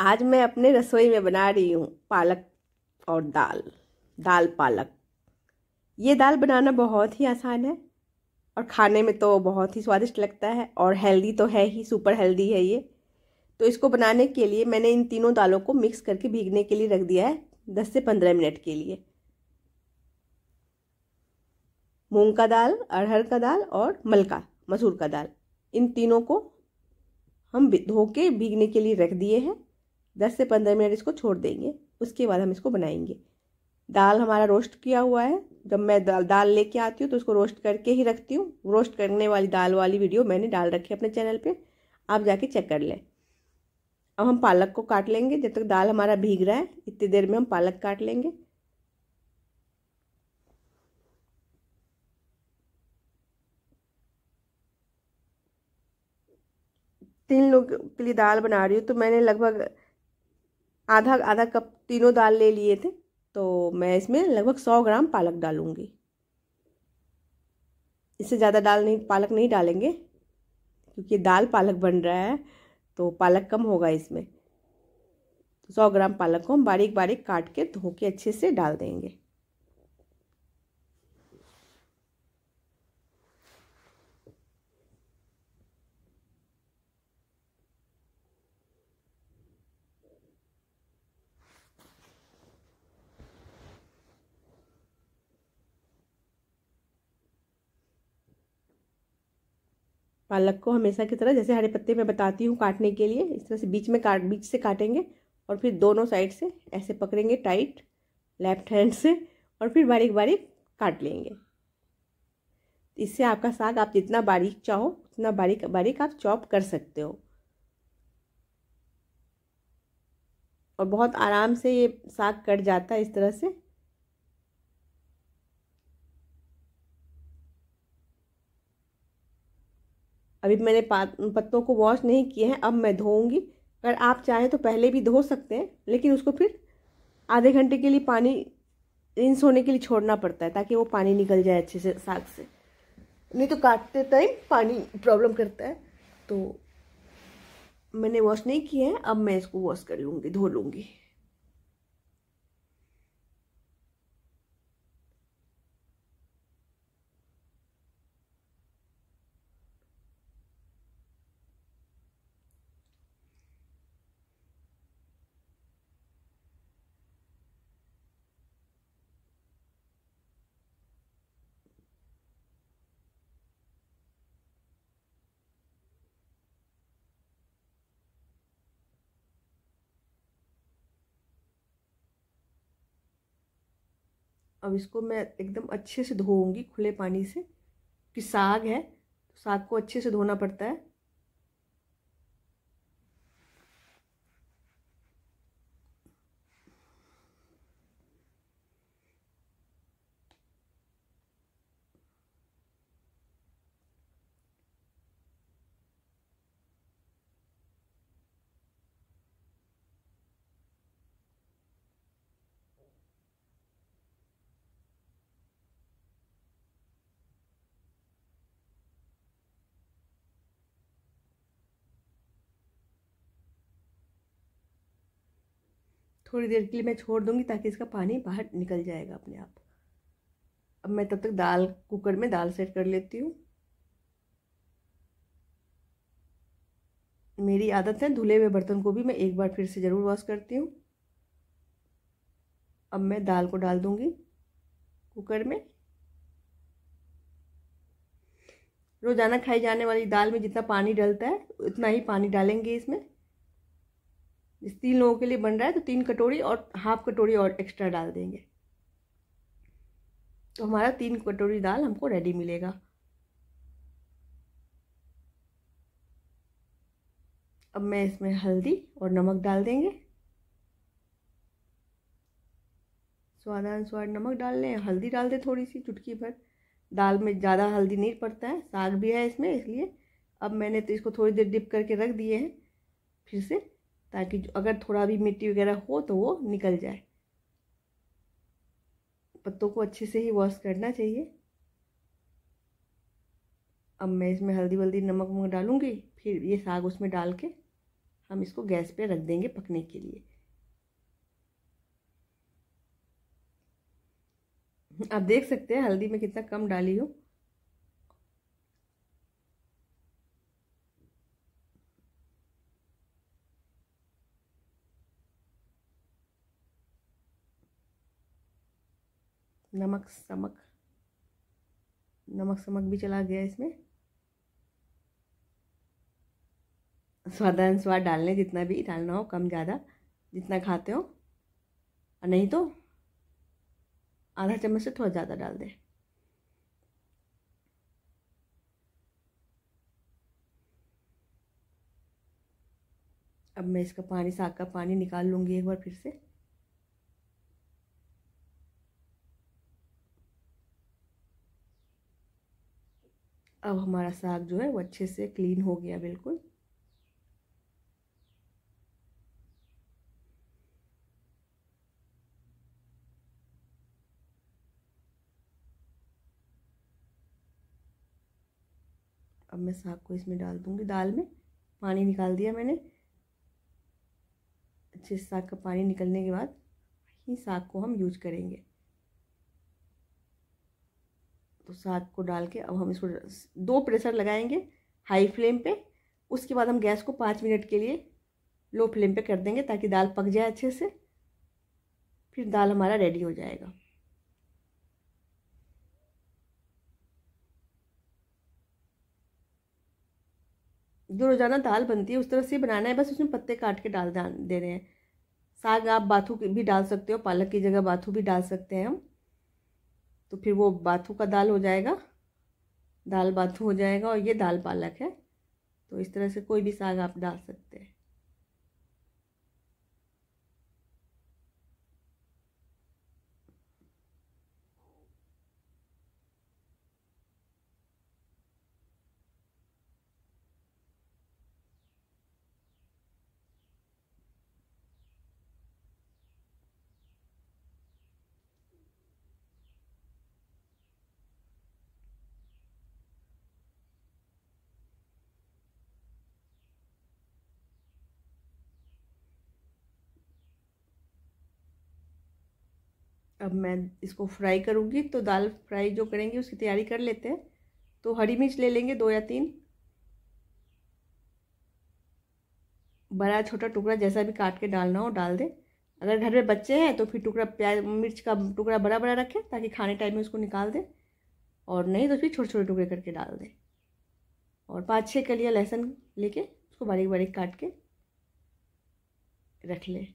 आज मैं अपने रसोई में बना रही हूँ पालक और दाल दाल पालक ये दाल बनाना बहुत ही आसान है और खाने में तो बहुत ही स्वादिष्ट लगता है और हेल्दी तो है ही सुपर हेल्दी है ये तो इसको बनाने के लिए मैंने इन तीनों दालों को मिक्स करके भीगने के लिए रख दिया है दस से पंद्रह मिनट के लिए मूंग का दाल अरहर का दाल और मलका मसूर का दाल इन तीनों को हम धो के भीगने के लिए रख दिए हैं दस से पंद्रह मिनट इसको छोड़ देंगे उसके बाद हम इसको बनाएंगे दाल हमारा रोस्ट किया हुआ है जब मैं दाल दाल लेके आती हूँ तो उसको रोस्ट करके ही रखती हूँ रोस्ट करने वाली दाल वाली वीडियो मैंने डाल रखी है अपने चैनल पे आप जाके चेक कर लें अब हम पालक को काट लेंगे जब तक दाल हमारा भीग रहा है इतनी देर में हम पालक काट लेंगे तीन लोग के लिए दाल बना रही हूँ तो मैंने लगभग आधा आधा कप तीनों दाल ले लिए थे तो मैं इसमें लगभग सौ ग्राम पालक डालूँगी इससे ज़्यादा दाल नहीं पालक नहीं डालेंगे क्योंकि दाल पालक बन रहा है तो पालक कम होगा इसमें सौ ग्राम पालक को हम बारीक बारीक काट के धो के अच्छे से डाल देंगे पालक को हमेशा की तरह जैसे हरे पत्ते में बताती हूँ काटने के लिए इस तरह से बीच में काट बीच से काटेंगे और फिर दोनों साइड से ऐसे पकड़ेंगे टाइट लेफ्ट हैंड से और फिर बारीक बारीक काट लेंगे इससे आपका साग आप जितना बारीक चाहो उतना बारीक बारीक आप चॉप कर सकते हो और बहुत आराम से ये साग कट जाता है इस तरह से अभी मैंने पत्तों को वॉश नहीं किए हैं अब मैं धोऊंगी अगर आप चाहें तो पहले भी धो सकते हैं लेकिन उसको फिर आधे घंटे के लिए पानी रिंस होने के लिए छोड़ना पड़ता है ताकि वो पानी निकल जाए अच्छे से साग से नहीं तो काटते टाइम पानी प्रॉब्लम करता है तो मैंने वॉश नहीं किया है अब मैं इसको वॉश कर लूँगी धो लूँगी अब इसको मैं एकदम अच्छे से धोऊंगी खुले पानी से कि साग है तो साग को अच्छे से धोना पड़ता है थोड़ी देर के लिए मैं छोड़ दूँगी ताकि इसका पानी बाहर निकल जाएगा अपने आप अब मैं तब तक दाल कुकर में दाल सेट कर लेती हूँ मेरी आदत है धुले हुए बर्तन को भी मैं एक बार फिर से ज़रूर वॉश करती हूँ अब मैं दाल को डाल दूँगी कुकर में रोज़ाना खाई जाने वाली दाल में जितना पानी डलता है उतना ही पानी डालेंगे इसमें जिस तीन लोगों के लिए बन रहा है तो तीन कटोरी और हाफ कटोरी और एक्स्ट्रा डाल देंगे तो हमारा तीन कटोरी दाल हमको रेडी मिलेगा अब मैं इसमें हल्दी और नमक डाल देंगे स्वादानुसार नमक डाल लें हल्दी डाल दें थोड़ी सी चुटकी भर दाल में ज़्यादा हल्दी नहीं पड़ता है साग भी है इसमें इसलिए अब मैंने तो इसको थोड़ी देर डिप करके रख दिए हैं फिर से ताकि अगर थोड़ा भी मिट्टी वगैरह हो तो वो निकल जाए पत्तों को अच्छे से ही वॉश करना चाहिए अब मैं इसमें हल्दी वल्दी नमक वमक डालूँगी फिर ये साग उसमें डाल के हम इसको गैस पे रख देंगे पकने के लिए आप देख सकते हैं हल्दी में कितना कम डाली हूँ नमक समक नमक समक भी चला गया इसमें स्वादानुसार डालने जितना भी डालना हो कम ज़्यादा जितना खाते हो और नहीं तो आधा चम्मच से थोड़ा ज़्यादा डाल दें अब मैं इसका पानी साग का पानी निकाल लूँगी एक बार फिर से अब हमारा साग जो है वो अच्छे से क्लीन हो गया बिल्कुल अब मैं साग को इसमें डाल दूंगी दाल में पानी निकाल दिया मैंने अच्छे साग का पानी निकलने के बाद ही साग को हम यूज करेंगे तो साग को डाल के अब हम इसको दो प्रेशर लगाएंगे हाई फ्लेम पे उसके बाद हम गैस को पाँच मिनट के लिए लो फ्लेम पे कर देंगे ताकि दाल पक जाए अच्छे से फिर दाल हमारा रेडी हो जाएगा जो रोज़ाना दाल बनती है उस तरह से बनाना है बस उसमें पत्ते काट के डाल दे रहे हैं साग आप बाथू भी डाल सकते हो पालक की जगह बाथू भी डाल सकते हैं हम तो फिर वो बाथू का दाल हो जाएगा दाल बाथू हो जाएगा और ये दाल पालक है तो इस तरह से कोई भी साग आप डाल सकते हैं अब मैं इसको फ्राई करूँगी तो दाल फ्राई जो करेंगे उसकी तैयारी कर लेते हैं तो हरी मिर्च ले लेंगे दो या तीन बड़ा छोटा टुकड़ा जैसा भी काट के डालना हो डाल दे अगर घर में बच्चे हैं तो फिर टुकड़ा प्याज मिर्च का टुकड़ा बड़ा बड़ा रखें ताकि खाने टाइम में उसको निकाल दें और नहीं तो फिर छोटे छोटे टुकड़े करके डाल दें और पाँच छः कलिया लहसुन लेके उसको बारीक बारीक काट के रख लें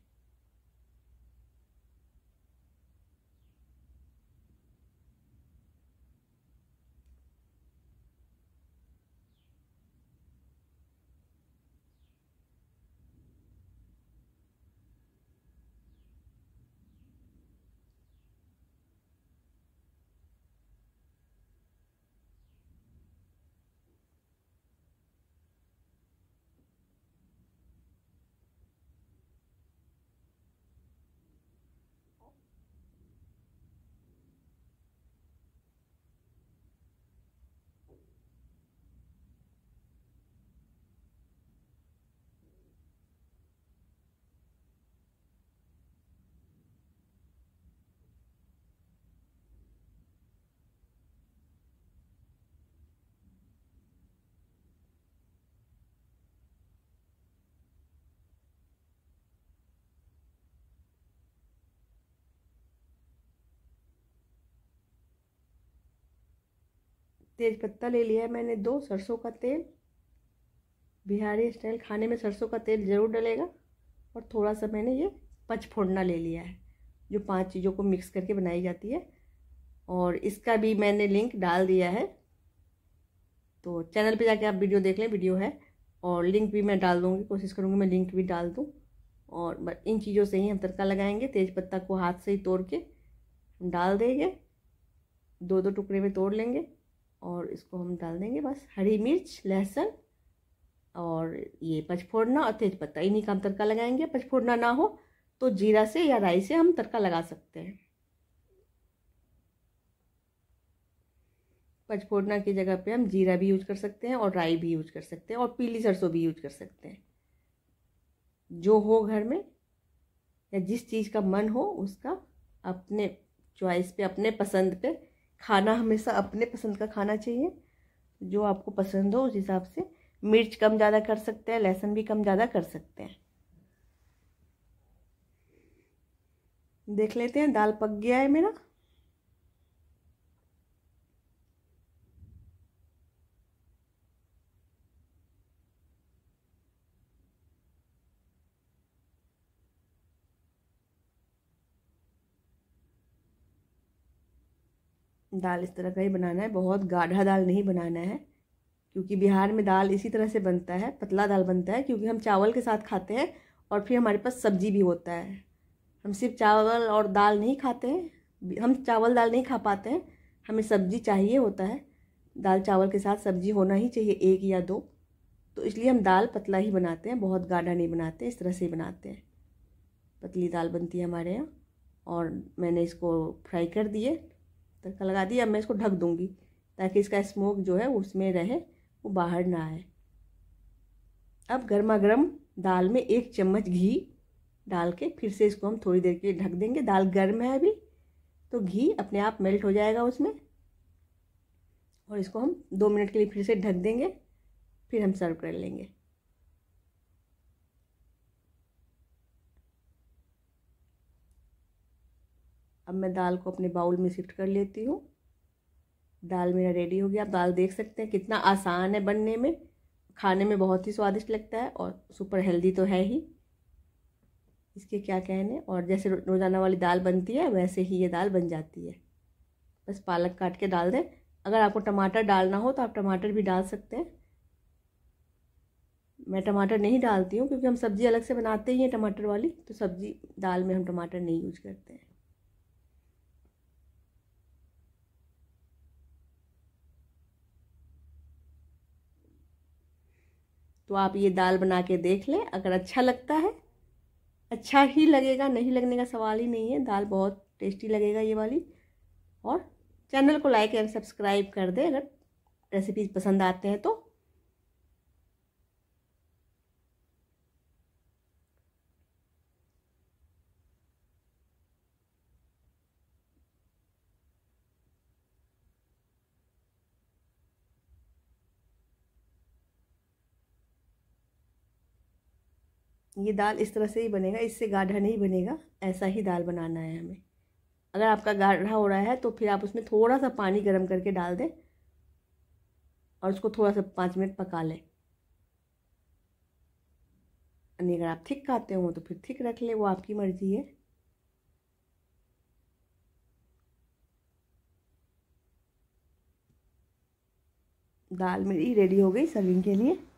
तेज पत्ता ले लिया है मैंने दो सरसों का तेल बिहारी स्टाइल खाने में सरसों का तेल ज़रूर डलेगा और थोड़ा सा मैंने ये पचफोड़ना ले लिया है जो पांच चीज़ों को मिक्स करके बनाई जाती है और इसका भी मैंने लिंक डाल दिया है तो चैनल पे जाके आप वीडियो देख लें वीडियो है और लिंक भी मैं डाल दूँगी कोशिश करूँगी मैं लिंक भी डाल दूँ और इन चीज़ों से ही हम तड़का लगाएंगे तेज़ पत्ता को हाथ से ही तोड़ के हम डाल देंगे दो दो टुकड़े में तोड़ लेंगे और इसको हम डाल देंगे बस हरी मिर्च लहसुन और ये पचफोड़ना और तेज पत्ता इन्हीं का हम तड़का लगाएंगे पचफोड़ना ना हो तो जीरा से या राई से हम तड़का लगा सकते हैं पचफोड़ना की जगह पे हम जीरा भी यूज कर सकते हैं और राई भी यूज कर सकते हैं और पीली सरसों भी यूज कर सकते हैं जो हो घर में या जिस चीज़ का मन हो उसका अपने चॉइस पे अपने पसंद पे खाना हमेशा अपने पसंद का खाना चाहिए जो आपको पसंद हो उस हिसाब से मिर्च कम ज़्यादा कर सकते हैं लहसुन भी कम ज़्यादा कर सकते हैं देख लेते हैं दाल पक गया है मेरा दाल इस तरह का ही बनाना है बहुत गाढ़ा दाल नहीं बनाना है क्योंकि बिहार में दाल इसी तरह से बनता है पतला दाल बनता है क्योंकि हम चावल के साथ खाते हैं और फिर हमारे पास सब्जी भी होता है हम सिर्फ चावल और दाल नहीं खाते हैं हम चावल दाल नहीं खा पाते हैं हमें सब्जी चाहिए होता है दाल चावल के साथ सब्जी होना ही चाहिए एक या दो तो इसलिए हम दाल पतला ही बनाते हैं बहुत गाढ़ा नहीं बनाते इस तरह से ही बनाते हैं पतली दाल बनती है हमारे यहाँ और मैंने इसको फ्राई कर दिए तड़का लगा दिया अब मैं इसको ढक दूँगी ताकि इसका स्मोक जो है उसमें रहे वो बाहर ना आए अब गर्मा गर्म दाल में एक चम्मच घी डाल के फिर से इसको हम थोड़ी देर के लिए ढक देंगे दाल गर्म है अभी तो घी अपने आप मेल्ट हो जाएगा उसमें और इसको हम दो मिनट के लिए फिर से ढक देंगे फिर हम सर्व कर लेंगे अब मैं दाल को अपने बाउल में शिफ्ट कर लेती हूँ दाल मेरा रेडी हो गया आप दाल देख सकते हैं कितना आसान है बनने में खाने में बहुत ही स्वादिष्ट लगता है और सुपर हेल्दी तो है ही इसके क्या कहने और जैसे रोज़ाना वाली दाल बनती है वैसे ही ये दाल बन जाती है बस पालक काट के डाल दें अगर आपको टमाटर डालना हो तो आप टमाटर भी डाल सकते हैं मैं टमाटर नहीं डालती हूँ क्योंकि हम सब्ज़ी अलग से बनाते ही हैं टमाटर वाली तो सब्ज़ी दाल में हम टमाटर नहीं यूज करते हैं तो आप ये दाल बना के देख लें अगर अच्छा लगता है अच्छा ही लगेगा नहीं लगने का सवाल ही नहीं है दाल बहुत टेस्टी लगेगा ये वाली और चैनल को लाइक एंड सब्सक्राइब कर दें अगर रेसिपीज़ पसंद आते हैं तो ये दाल इस तरह से ही बनेगा इससे गाढ़ा नहीं बनेगा ऐसा ही दाल बनाना है हमें अगर आपका गाढ़ा हो रहा है तो फिर आप उसमें थोड़ा सा पानी गर्म करके डाल दें और उसको थोड़ा सा पाँच मिनट पका लें यानी अगर आप थिक खाते हो तो फिर थिक रख लें वो आपकी मर्ज़ी है दाल मेरी रेडी हो गई सर्विंग के लिए